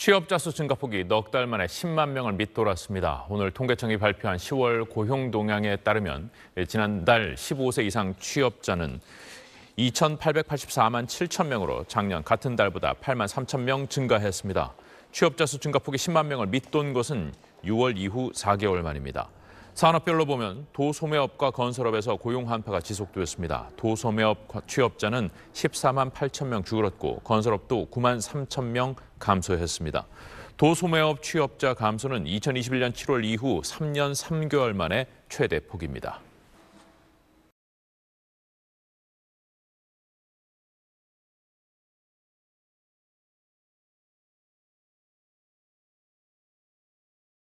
취업자 수 증가폭이 넉 달 만에 10만 명을 밑돌았습니다. 오늘 통계청이 발표한 10월 고용 동향에 따르면 지난달 15세 이상 취업자는 2,884만 7천 명으로 작년 같은 달보다 8만 3천 명 증가했습니다. 취업자 수 증가폭이 10만 명을 밑돈 것은 6월 이후 4개월 만입니다. 산업별로 보면 도소매업과 건설업에서 고용 한파가 지속되었습니다. 도소매업 취업자는 14만 8천 명 줄었고 건설업도 9만 3천 명 감소했습니다. 도소매업 취업자 감소는 2021년 7월 이후 3년 3개월 만에 최대 폭입니다.